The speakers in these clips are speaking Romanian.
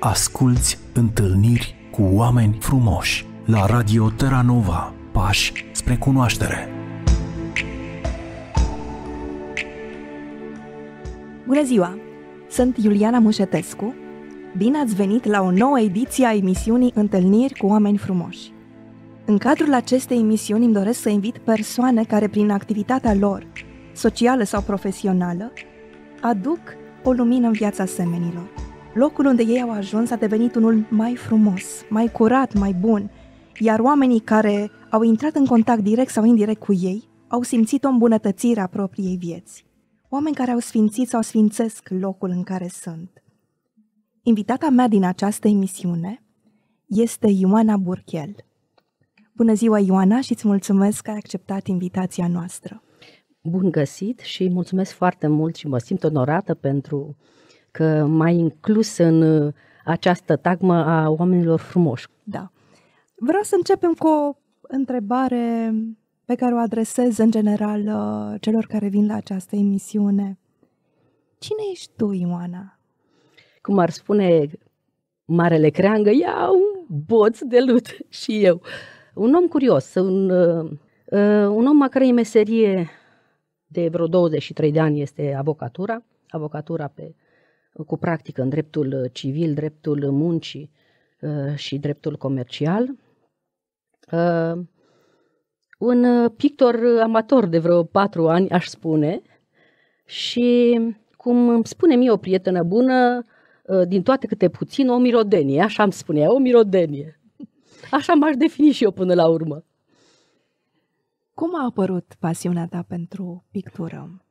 Asculți întâlniri cu oameni frumoși la Radio Terra Nova. Pași spre cunoaștere. Bună ziua! Sunt Iuliana Mușetescu. Bine ați venit la o nouă ediție a emisiunii Întâlniri cu oameni frumoși. În cadrul acestei emisiuni îmi doresc să invit persoane care prin activitatea lor, socială sau profesională, aduc o lumină în viața semenilor Locul unde ei au ajuns a devenit unul mai frumos, mai curat, mai bun, iar oamenii care au intrat în contact direct sau indirect cu ei au simțit o îmbunătățire a propriei vieți. Oameni care au sfințit sau sfințesc locul în care sunt. Invitata mea din această emisiune este Ioana Burchel. Bună ziua, Ioana, și îți mulțumesc că ai acceptat invitația noastră. Bun găsit și mulțumesc foarte mult și mă simt onorată pentru uh, adică mai inclus în uh, această tagmă a oamenilor frumoși. Da. Vreau să începem cu o întrebare pe care o adresez în general uh, celor care vin la această emisiune. Cine ești tu, Ioana? Cum ar spune marele creangă, ia un boț de lut și eu. Un om curios, un, uh, un om a cărei meserie de vreo 23 de ani este avocatura, avocatura pe cu practică în dreptul uh, civil, dreptul muncii uh, și dreptul comercial. Uh, un pictor amator de vreo patru ani, aș spune, și cum îmi spune mie o prietenă bună, din toate câte puțin, o mirodenie, așa îmi spunea, o mirodenie. Așa m-aș defini și eu până la urmă. Cum a apărut pasiunea ta pentru pictură?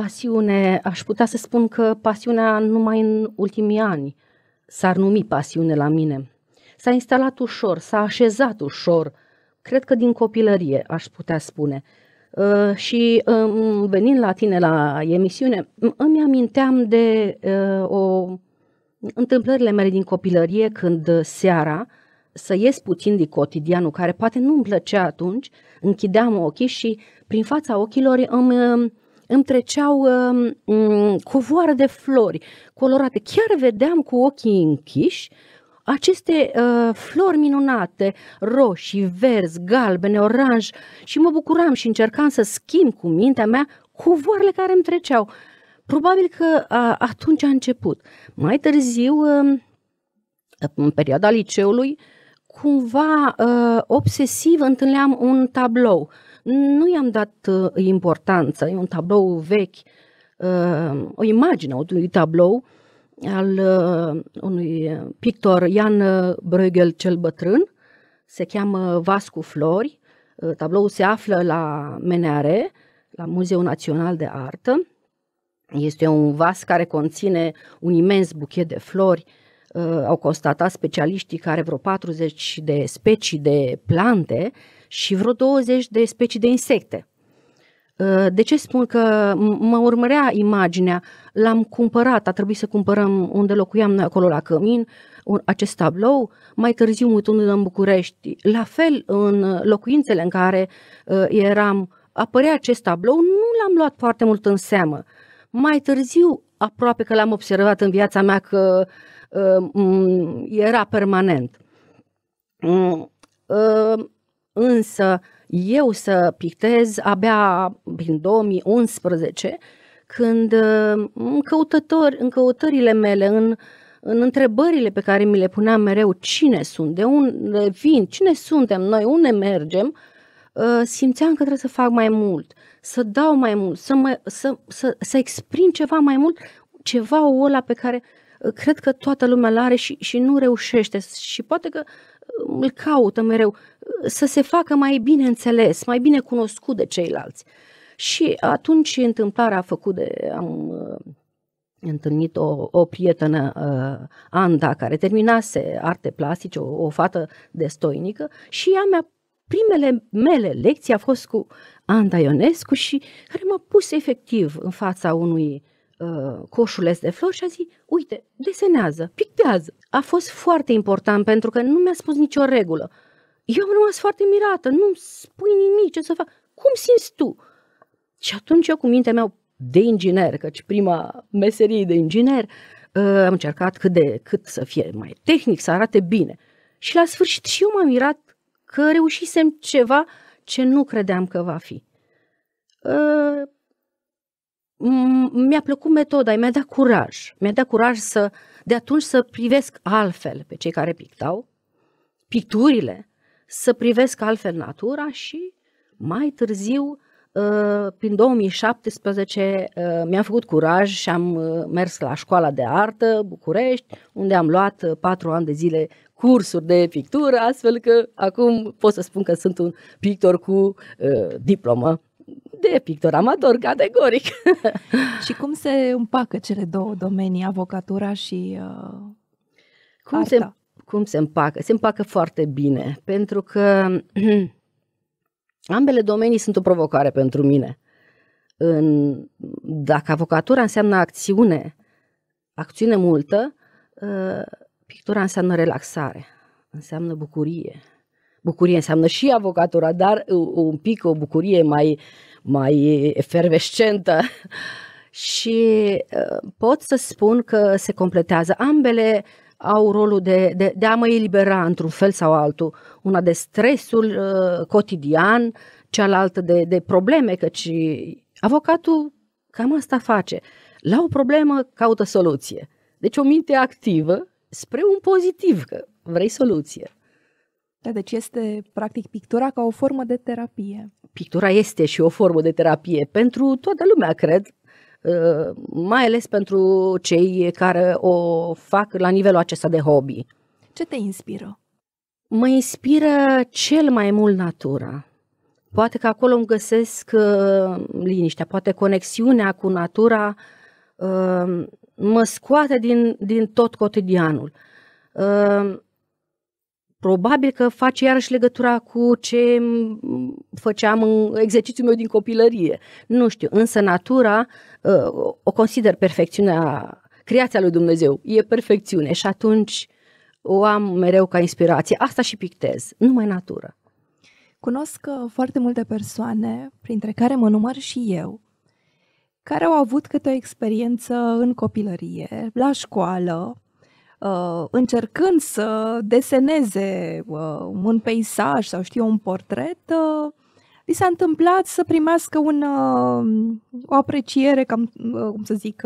Pasiune, aș putea să spun că pasiunea numai în ultimii ani s-ar numi pasiune la mine. S-a instalat ușor, s-a așezat ușor, cred că din copilărie, aș putea spune. Uh, și um, venind la tine la emisiune, îmi aminteam de uh, o întâmplările mele din copilărie când uh, seara să ies puțin din cotidianul care poate nu îmi plăcea atunci, închideam ochii și prin fața ochilor îmi um, îmi treceau um, um, covoare de flori colorate. Chiar vedeam cu ochii închiși aceste uh, flori minunate, roșii, verzi, galbene, oranj și mă bucuram și încercam să schimb cu mintea mea covoarele care îmi treceau. Probabil că uh, atunci a început. Mai târziu, uh, în perioada liceului, cumva uh, obsesiv întâlneam un tablou uh, nu i-am dat uh, importanță. E un tablou vechi, uh, o imagine un tablou al uh, unui pictor, Jan Bruegel cel bătrân, se cheamă Vas cu flori. Tabloul se află la Meneare, la Muzeul Național de Artă. Este un vas care conține un imens buchet de flori. Au constatat specialiștii care vreo 40 de specii de plante și vreo 20 de specii de insecte. Uh, de ce spun că mă urmărea imaginea? L-am cumpărat, a trebuit să cumpărăm unde locuiam noi acolo la Cămin, acest tablou, mai târziu mutându-ne în București. La fel, în locuințele în care uh, eram, apărea acest tablou, nu l-am luat foarte mult în seamă. Mai târziu, aproape că l-am observat în viața mea că uh, era permanent. Mm, Însă eu să pictez abia prin 2011, când uh, în, căutători, în căutările mele, în, în întrebările pe care mi le puneam mereu, cine sunt, de unde vin, cine suntem noi, unde mergem, uh, simțeam că trebuie să fac mai mult, să dau mai mult, să, mă, să, să, să exprim ceva mai mult, ceva o ăla pe care uh, cred că toată lumea l-are și, și nu reușește și poate că îl caută mereu, să se facă mai bine înțeles, mai bine cunoscut de ceilalți. Și atunci întâmplarea a făcut de... Am, uh, întâlnit o, o prietenă, uh, Anda, care terminase arte plastice, o, o fată destoinică și ea mea, primele mele lecții a fost cu Anda Ionescu și care m-a pus efectiv în fața unui uh, uh, coșuleț de flori și a zis, uite, desenează, pictează. A fost foarte important pentru că nu mi-a spus nicio regulă. Eu am rămas foarte mirată, nu-mi spui nimic ce să fac. Cum simți tu? Și atunci eu cu mintea mea de inginer, căci prima meserie de inginer, uh, am încercat cât de cât să fie mai tehnic, să arate bine. Și la sfârșit și eu m-am mirat că reușisem ceva ce nu credeam că va fi. Uh, mi-a plăcut metoda, mi-a dat curaj. Mi-a dat curaj să, de atunci să privesc altfel pe cei care pictau, picturile, să privesc altfel natura și mai târziu, ă, prin 2017, ă, mi-am făcut curaj și am ă, mers la școala de artă București, unde am luat patru ani de zile cursuri de pictură, astfel că acum pot să spun că sunt un pictor cu diplomă de pictor amator, categoric. și cum se împacă cele două domenii, avocatura și uh, cum arta? Se, cum se împacă? Se împacă foarte bine, pentru că ambele domenii sunt o provocare pentru mine. În, dacă avocatura înseamnă acțiune, acțiune multă, uh, pictura înseamnă relaxare, înseamnă bucurie, bucurie înseamnă și avocatura, dar uh, un pic o bucurie mai mai efervescentă și ă, pot să spun că se completează. Ambele au rolul de, de, de a mă elibera într-un fel sau altul. Una de stresul uh, cotidian, cealaltă de, de probleme, căci avocatul cam asta face. La o problemă caută soluție. Deci o minte activă spre un pozitiv, că vrei soluție. Da, deci este practic pictura ca o formă de terapie. Pictura este și o formă de terapie pentru toată lumea, cred, uh, mai ales pentru cei care o fac la nivelul acesta de hobby. Ce te inspiră? Mă inspiră cel mai mult natura. Poate că acolo îmi găsesc uh, liniștea, poate conexiunea cu natura uh, mă scoate din, din tot cotidianul. Probabil că face iarăși legătura cu ce făceam în exercițiul meu din copilărie. Nu știu, însă natura ă, o consider perfecțiunea, creația lui Dumnezeu. E perfecțiune și atunci o am mereu ca inspirație. Asta și pictez, numai natură. Cunosc ă, foarte multe persoane, printre care mă număr și eu, care au avut câte o experiență în copilărie, la școală, Uh, încercând să deseneze uh, un peisaj sau știu un portret, uh, li s-a întâmplat să primească un, o apreciere, cam, cum să zic,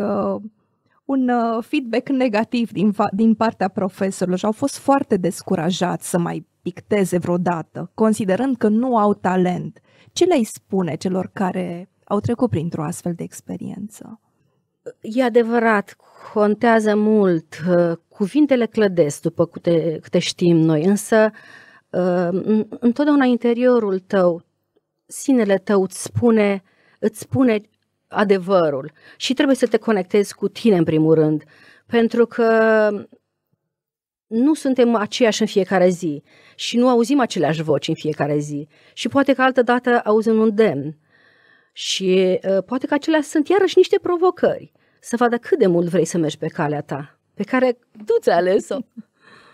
un feedback negativ din, din partea profesorilor și au fost foarte descurajați să mai picteze vreodată, considerând că nu au talent. Ce le-ai spune celor care au trecut printr-o astfel de experiență? e adevărat, contează mult. Uh, cuvintele clădesc, după câte, câte știm noi, însă uh, întotdeauna interiorul tău, sinele tău îți spune, îți spune adevărul și trebuie să te conectezi cu tine în primul rând, pentru că nu suntem aceiași în fiecare zi și nu auzim aceleași voci în fiecare zi și poate că altă dată auzim un demn și uh, poate că acelea sunt iarăși niște provocări să vadă cât de mult vrei să mergi pe calea ta, pe care tu ți-ai ales-o.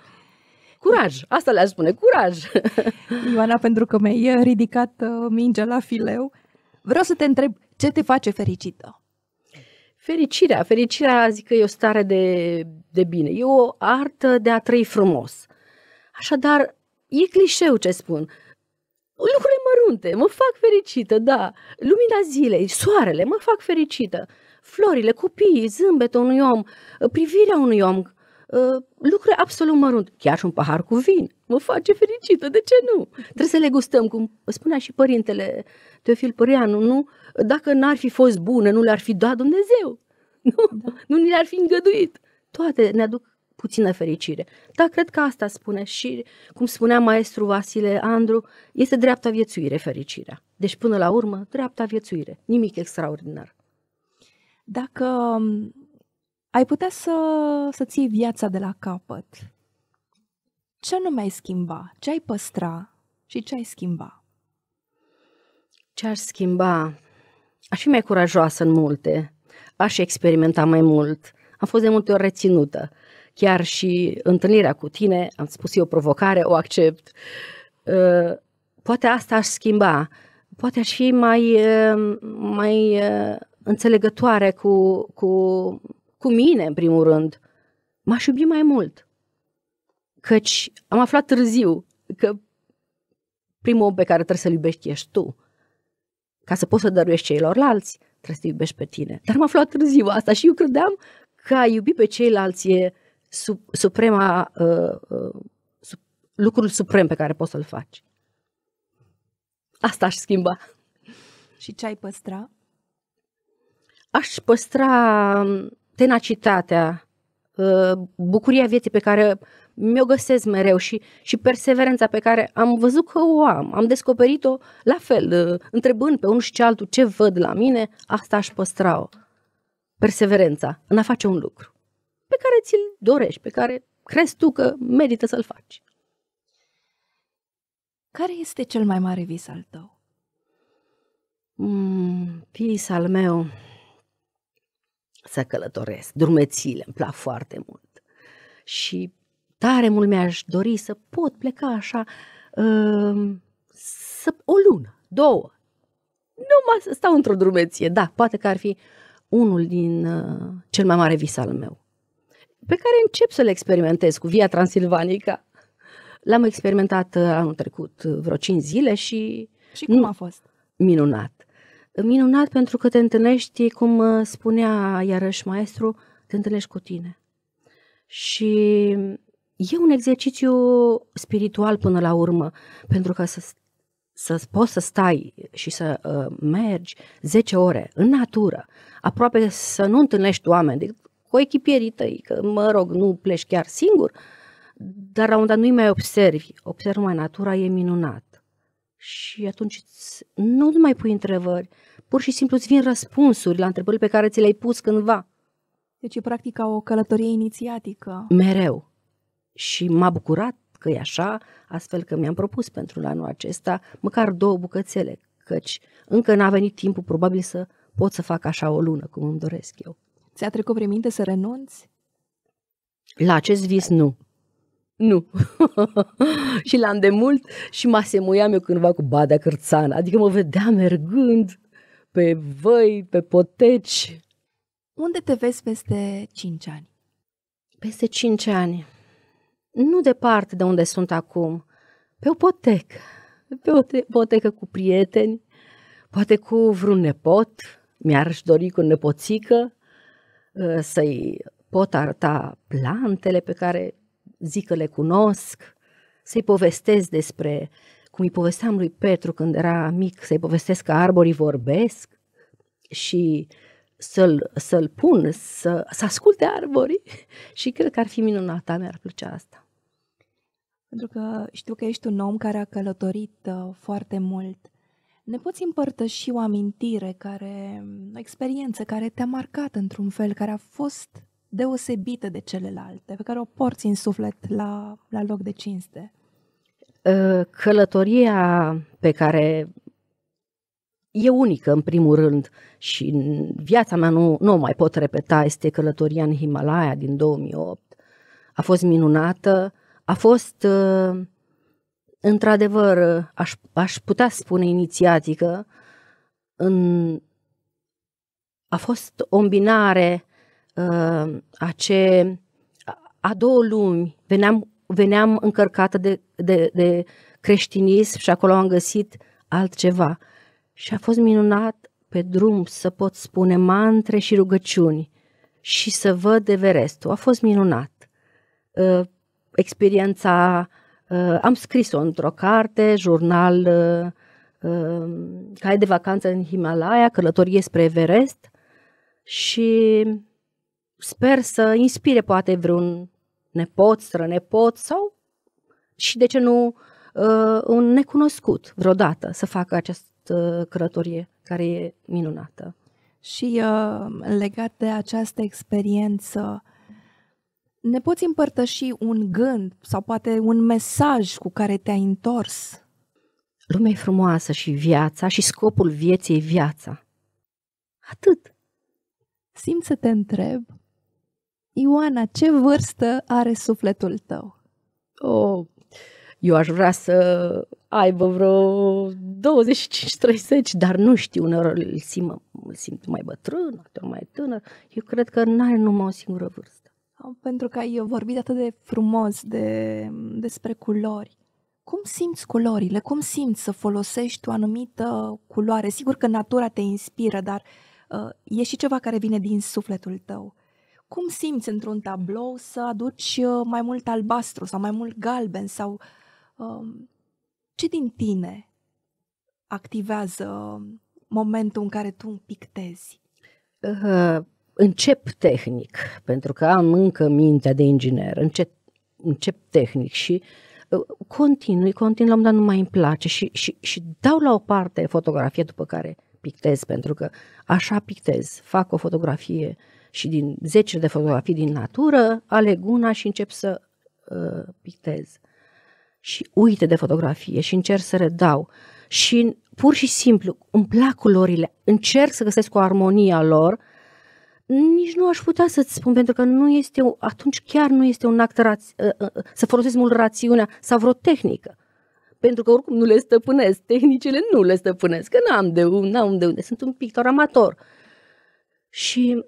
Curaj, asta le-aș spune, curaj! Ioana, pentru că mi-ai ridicat uh, mingea la fileu, vreau să te întreb, ce te face fericită? Fericirea, fericirea zic că e o stare de, de bine, e o artă de a trăi frumos. Așadar, e clișeu ce spun, lucrurile mărunte mă fac fericită, da, lumina zilei, soarele mă fac fericită florile, copiii, zâmbetul unui om, privirea unui om, uh, lucruri absolut mărunt, chiar și un pahar cu vin, mă face fericită, de ce nu? Trebuie să le gustăm, cum spunea și părintele Teofil Păreanu, nu? Dacă n-ar fi fost bune, nu le-ar fi dat Dumnezeu, nu? Da. Nu le-ar fi îngăduit. Toate ne aduc puțină fericire. Dar cred că asta spune și, cum spunea maestru Vasile Andru, este dreapta viețuire fericirea. Deci, până la urmă, dreapta viețuire, nimic extraordinar dacă um, ai putea să, să ții viața de la capăt, ce nu mai schimba? Ce ai păstra și ce ai schimba? Ce aș schimba? Aș fi mai curajoasă în multe, aș experimenta mai mult, am fost de multe ori reținută. Chiar și întâlnirea cu tine, am spus eu provocare, o accept. Uh, poate asta aș schimba, poate aș fi mai, uh, mai uh, înțelegătoare cu, cu, cu mine, în primul rând, m-aș iubi mai mult. Căci am aflat târziu că primul om pe care trebuie să-l iubești ești tu. Ca să poți să dăruiești ceilalți, trebuie să te iubești pe tine. Dar am aflat târziu asta și eu credeam că a iubi pe ceilalți e sub, suprema, uh, uh sub, lucrul suprem pe care poți să-l faci. Asta aș schimba. Și ce ai păstra? aș păstra um, tenacitatea, uh, bucuria vieții pe care mi-o găsesc mereu și, și perseverența pe care am văzut că o am, am descoperit-o la fel, uh, întrebând pe unul și ce altul ce văd la mine, asta aș păstra-o. Perseverența în a face un lucru pe care ți-l dorești, pe care crezi tu că merită să-l faci. Care este cel mai mare vis al tău? Mm, vis al meu să călătoresc. Drumețiile îmi plac foarte mult. Și tare mult mi-aș dori să pot pleca așa uh, să, o lună, două. nu mă stau într-o drumeție. Da, poate că ar fi unul din uh, cel mai mare vis al meu. Pe care încep să-l experimentez cu Via Transilvanica. L-am experimentat uh, anul trecut uh, vreo 5 zile și... Și cum nu, a fost? Minunat minunat pentru că te întâlnești, cum uh, spunea iarăși maestru, te întâlnești cu tine. Și e un exercițiu spiritual până la urmă, pentru că să, să poți să stai și să uh, mergi 10 ore în natură, aproape să nu întâlnești oameni, decât cu echipierii tăi, că mă rog, nu pleci chiar singur, dar la un dat nu-i mai observi, observi mai natura, e minunat și atunci nu mai pui întrebări, pur și simplu îți vin răspunsuri la întrebările pe care ți le-ai pus cândva. Deci e practic ca o călătorie inițiatică. Mereu. Și m-a bucurat că e așa, astfel că mi-am propus pentru anul acesta măcar două bucățele, căci încă n-a venit timpul probabil să pot să fac așa o lună, cum îmi doresc eu. Ți-a trecut prin minte să renunți? La acest vis nu. Nu. și la îndemult și mă asemuiam eu cândva cu Badea Cârțan. Adică mă vedeam mergând pe văi, pe poteci. Unde te vezi peste 5 ani? Peste 5 ani. Nu departe de unde sunt acum. Pe o potecă. Pe o potecă cu prieteni, poate cu vreun nepot. Mi-ar dori cu nepoțică ă, să-i pot arăta plantele pe care zic că le cunosc, să-i povestesc despre cum îi povesteam lui Petru când era mic, să-i povestesc că arborii vorbesc și să-l, să-l pun, să, să asculte arborii și cred că ar fi minunată, mi-ar plăcea asta. Pentru că știu că ești un om care a călătorit uh, foarte mult. Ne poți împărtăși o amintire, care, um, o experiență care te-a marcat într-un fel, care a fost deosebită de celelalte, pe care o porți în suflet la, la loc de cinste? Ă, călătoria pe care e unică, în primul rând, și în viața mea nu, nu o mai pot repeta, este călătoria în Himalaya din 2008. A fost minunată, a fost, ă, într-adevăr, aș, aș putea spune inițiatică, în, a fost o îmbinare uh, ace, a două lumi. Veneam, veneam încărcată de, de, de creștinism și acolo am găsit altceva. Și a fost minunat pe drum să pot spune mantre și rugăciuni și să văd Everestul. A fost minunat. Uh, experiența, uh, am scris-o într-o carte, jurnal uh, cai uh, de vacanță în Himalaya, călătorie spre Everest și sper să inspire poate vreun nepot, strănepot sau și de ce nu uh, un necunoscut vreodată să facă această călătorie care e minunată. Și uh, legat de această experiență, ne poți împărtăși un gând sau poate un mesaj cu care te-ai întors? Lumea e frumoasă și viața și scopul vieții e viața. Atât. Simt să te întreb Ioana, ce vârstă are sufletul tău? Oh, eu aș vrea să aibă vreo 25-30, dar nu știu, uneori îl simt, îl simt mai bătrân, altor mai tânăr. Eu cred că nu are numai o singură vârstă. Pentru că ai vorbit atât de frumos de, despre culori. Cum simți culorile? Cum simți să folosești o anumită culoare? Sigur că natura te inspiră, dar uh, e și ceva care vine din sufletul tău cum simți într-un tablou să aduci uh, mai mult albastru sau mai mult galben sau um, ce din tine activează momentul în care tu pictezi? Uh, încep tehnic, pentru că am încă mintea de inginer, încep, încep tehnic și uh, continui, continuăm, dat nu mai îmi place și, și, și dau la o parte fotografie după care pictez, pentru că așa pictez, fac o fotografie uh, și din zeci de fotografii din natură, aleg una și încep să uh, pictez. Și uite de fotografie și încerc să redau. Și pur și simplu îmi plac culorile, încerc să găsesc o armonie a lor, nici nu aș putea să-ți spun, pentru că nu este, atunci chiar nu este un act uh, uh, uh, să folosesc mult rațiunea sau vreo tehnică. Pentru că oricum nu le stăpânesc, tehnicile nu le stăpânesc, că n-am de, n-am de unde, sunt un pictor amator. Și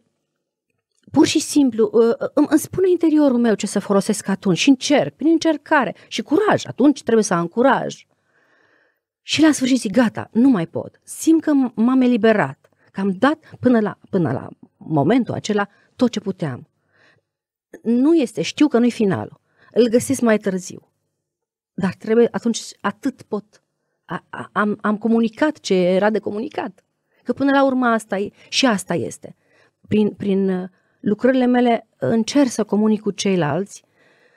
pur și simplu uh, uh, îmi, spune interiorul meu ce să folosesc atunci și încerc, prin încercare și curaj, atunci trebuie să am curaj. Și la sfârșit zic, gata, nu mai pot, simt că m-am eliberat, că am dat până la, până la momentul acela tot ce puteam. Nu este, știu că nu-i finalul, îl găsesc mai târziu, dar trebuie, atunci atât pot. A, a, am, am comunicat ce era de comunicat, că până la urmă asta e, și asta este. Prin, prin uh, lucrările mele uh, încerc să comunic cu ceilalți,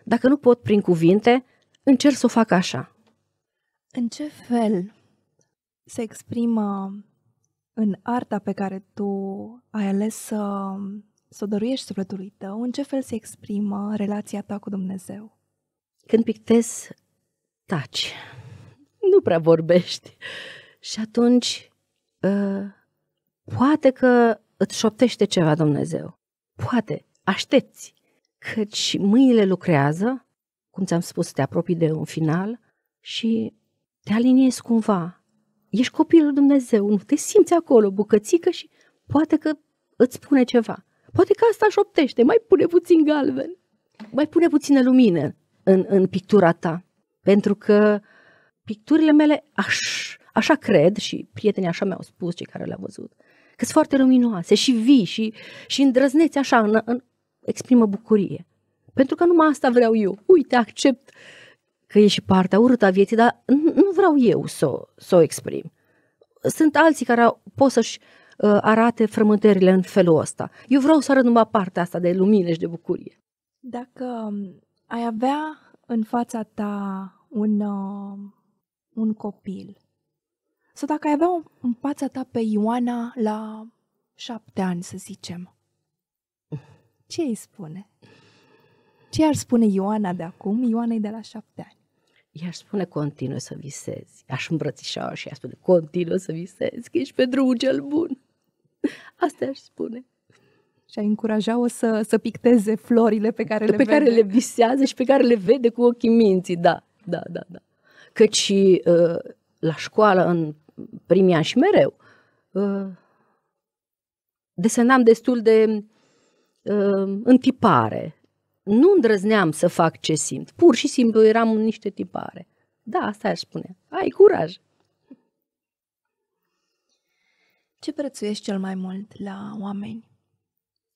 dacă nu pot prin cuvinte, încerc să o fac așa. În ce fel se exprimă în arta pe care tu ai ales să, să o dăruiești sufletului tău, în ce fel se exprimă relația ta cu Dumnezeu? Când pictez, taci. Nu prea vorbești. Și atunci, uh, poate că îți șoptește ceva Dumnezeu. Poate, aștepți, căci mâinile lucrează, cum ți-am spus, te apropii de un final și te aliniezi cumva. Ești copilul Dumnezeu, nu te simți acolo, bucățică și poate că îți spune ceva. Poate că asta șoptește, mai pune puțin galben, mai pune puțină lumină în, în pictura ta. Pentru că picturile mele aș așa cred și prietenii așa mi-au spus cei care le-au văzut, că sunt foarte luminoase și vii și, și îndrăzneți așa, în, în, exprimă bucurie. Pentru că numai asta vreau eu. Uite, accept că e și partea urâtă a vieții, dar nu vreau eu să, să o exprim. Sunt alții care pot să-și uh, arate frământările în felul ăsta. Eu vreau să arăt numai partea asta de lumină și de bucurie. Dacă um, ai avea în fața ta un, uh, un copil sau dacă ai avea în fața ta pe Ioana la șapte ani, să zicem, ce îi spune? Ce ar spune Ioana de acum, Ioanei de la șapte ani? I-aș spune continuă să visezi. Aș îmbrățișa și i-aș spune continuă să visezi, că ești pe drumul cel bun. Asta aș spune. Și ai încuraja-o să, să picteze florile pe care pe le Pe care vede. le visează și pe care le vede cu ochii minții, da, da, da, da. Căci uh, la școală, în primii ani și mereu, ă, desenam destul de ă, întipare. Nu îndrăzneam să fac ce simt. Pur și simplu eram în niște tipare. Da, asta aș spune. Ai curaj! Ce prețuiești cel mai mult la oameni?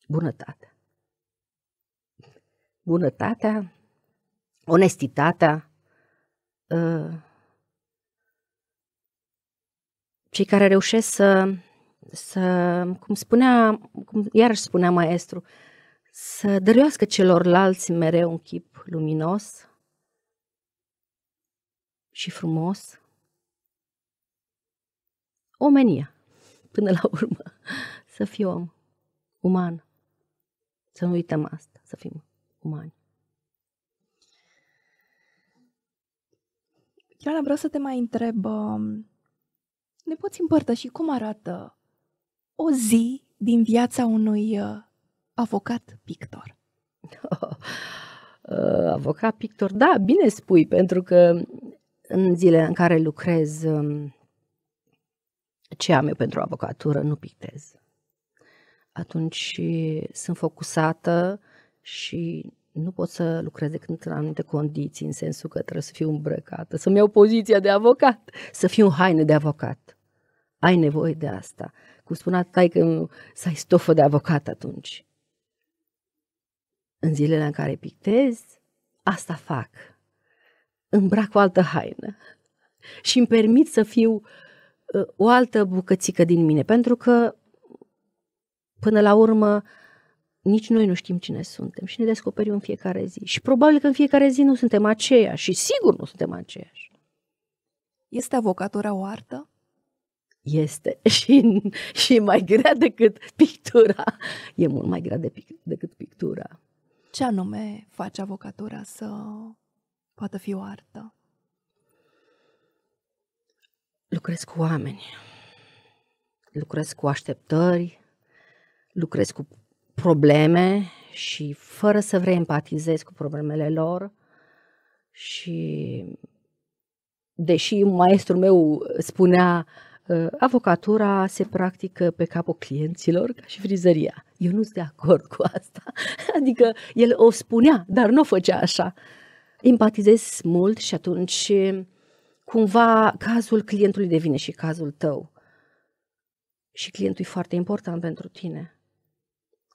Bunătatea. Bunătatea, onestitatea, uh, cei care reușesc să, să cum spunea, cum iarăși spunea maestru, să dăruiască celorlalți mereu un chip luminos și frumos. Omenia, până la urmă, să fiu om, uman. Să nu uităm asta, să fim umani. Ioana, vreau să te mai întreb um, ne poți împărtăși cum arată o zi din viața unui uh, avocat pictor? Uh, avocat pictor, da, bine spui, pentru că în zilele în care lucrez um, ce am eu pentru avocatură, nu pictez. Atunci uh, sunt focusată și nu pot să lucrez decât în anumite condiții, în sensul că trebuie să fiu îmbrăcată, să-mi iau poziția de avocat, să fiu în haine de avocat. Ai nevoie de asta. Cum spunea că să ai stofă de avocat atunci. În zilele în care pictez, asta fac. Îmbrac o altă haină și îmi permit să fiu uh, o altă bucățică din mine, pentru că până la urmă nici noi nu știm cine suntem și ne descoperim în fiecare zi. Și probabil că în fiecare zi nu suntem aceiași și sigur nu suntem aceiași. Este avocatura o artă? este și, și mai grea decât pictura. E mult mai grea de pic, decât pictura. Ce anume face avocatura să poată fi o artă? Lucrez cu oameni, lucrez cu așteptări, lucrez cu probleme și fără să vrei empatizezi cu problemele lor și deși maestrul meu spunea uh, Ă, avocatura se practică pe capul clienților ca și frizăria. Eu nu sunt de acord cu asta. Adică el o spunea, dar nu o făcea așa. Empatizez mult și atunci cumva cazul clientului devine și cazul tău. Și clientul e foarte important pentru tine.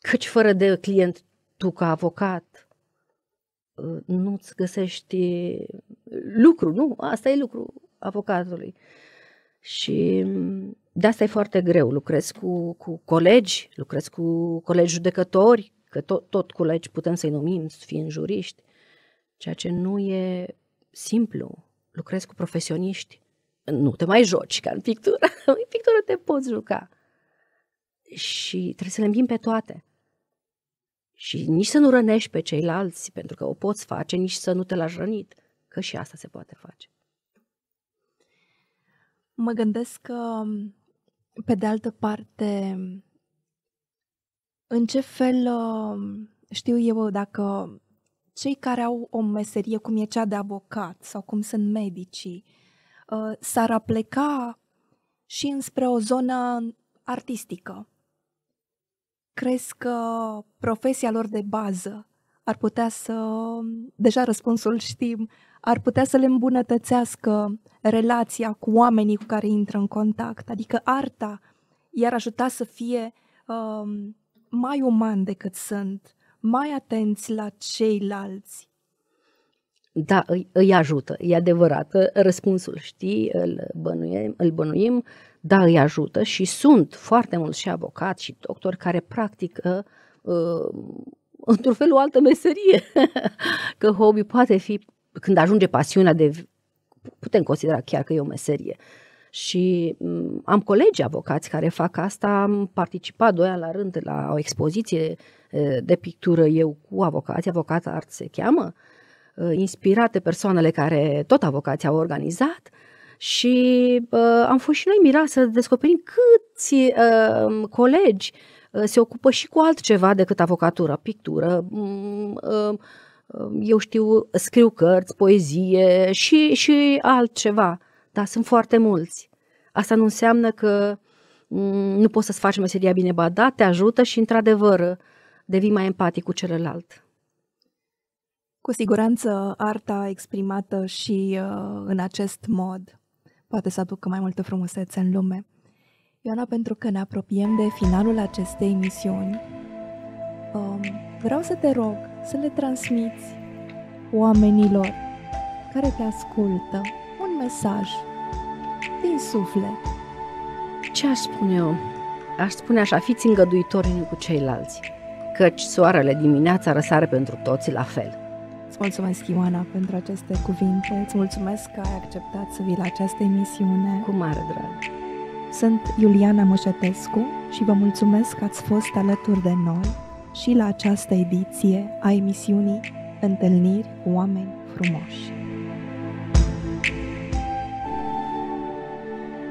Căci fără de client, tu ca avocat, ă, nu-ți găsești lucru, nu? Asta e lucru avocatului. Și de asta e foarte greu. Lucrez cu, cu colegi, lucrez cu colegi judecători, că tot, tot colegi putem să-i numim, fiind juriști, ceea ce nu e simplu. Lucrez cu profesioniști. Nu te mai joci ca în pictură. în pictură te poți juca. Și trebuie să le îmbim pe toate. Și nici să nu rănești pe ceilalți, pentru că o poți face, nici să nu te lași rănit, că și asta se poate face. Mă gândesc că, pe de altă parte, în ce fel ă, știu eu dacă cei care au o meserie cum e cea de avocat sau cum sunt medicii ă, s-ar apleca și înspre o zonă artistică? Crezi că profesia lor de bază ar putea să, deja răspunsul știm, ar putea să le îmbunătățească relația cu oamenii cu care intră în contact. Adică arta i-ar ajuta să fie um, mai uman decât sunt, mai atenți la ceilalți. Da, îi, îi ajută, e adevărat. Răspunsul, știi, îl bănuim, îl bănuim, da, îi ajută și sunt foarte mulți și avocați și doctori care practică uh, într-un fel o altă meserie, că hobby poate fi când ajunge pasiunea de... putem considera chiar că e o meserie. Și am colegi avocați care fac asta, am participat doi ani la rând la o expoziție de pictură eu cu avocați, avocat art se cheamă, inspirate persoanele care tot avocații au organizat și uh, am fost și noi mirați să descoperim câți uh, colegi uh, se ocupă și cu altceva decât avocatura, pictură, uh, uh, eu știu, scriu cărți, poezie și, și altceva, dar sunt foarte mulți. Asta nu înseamnă că mm, nu poți să-ți faci meseria bine, ba da, te ajută și, într-adevăr, devii mai empatic cu celălalt. Cu siguranță, arta exprimată și uh, în acest mod poate să aducă mai multă frumusețe în lume. Ioana, pentru că ne apropiem de finalul acestei emisiuni, um, vreau să te rog să le transmiți oamenilor care te ascultă un mesaj din suflet. Ce aș spune eu? Aș spune așa, fiți îngăduitori unii cu ceilalți, căci soarele dimineața răsare pentru toți la fel. Îți mulțumesc, Ioana, pentru aceste cuvinte. Îți mulțumesc că ai acceptat să vii la această emisiune. Cu mare drag. Sunt Iuliana Moșetescu și vă mulțumesc că ați fost alături de noi și la această ediție a emisiunii Întâlniri cu oameni frumoși.